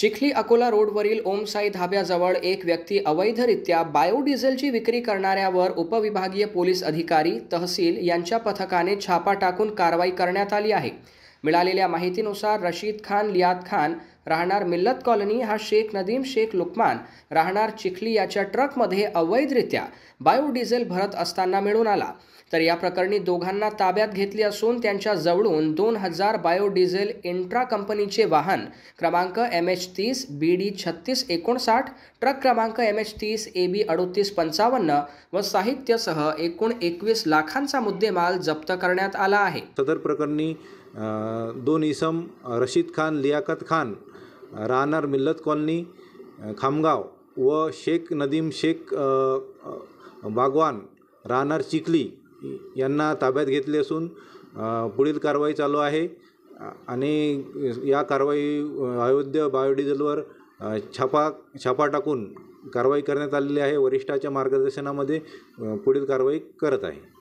चिखली अकोला रोडवरील ओमसाई धाब्याजवळ एक व्यक्ती अवैधरित्या बायोडिझेलची विक्री करणाऱ्यावर उपविभागीय पोलीस अधिकारी तहसील यांच्या पथकाने छापा टाकून कारवाई करण्यात आली आहे मिळालेल्या माहितीनुसार रशीद खान लियात खान राहणार मिल्लत कॉलनी हा शेख नदीम शेख लुकमान राहणार चिखली याच्या ट्रकमध्ये अवैधरित्या बायोडिझेल भरत असताना मिळून आला तर या प्रकरणी दोघांना ताब्यात घेतली असून त्यांच्या जवळून दोन हजार बायोडिझेल इंट्रा कंपनीचे वाहन क्रमांक एम एच तीस बी डी छत्तीस एकोणसाठ ट्रक क्रमांक एम एच तीस ए बी अडोतीस पंचावन्न व साहित्यसह एकूण एकवीस लाखांचा मुद्देमाल जप्त करण्यात आला आहे सदर प्रकरणी दोन इसम रशीद खान लियाकत खान राहणार मिल्लत कॉलनी खामगाव व शेख नदीम शेख बागवान राहणार चिखली यांना ताब्यात घेतले असून पुढील कारवाई चालू आहे आणि या कारवाई अयोध्या बायोडिझेलवर छापा छापा टाकून कारवाई करण्यात आलेली आहे वरिष्ठाच्या मार्गदर्शनामध्ये पुढील कारवाई करत आहे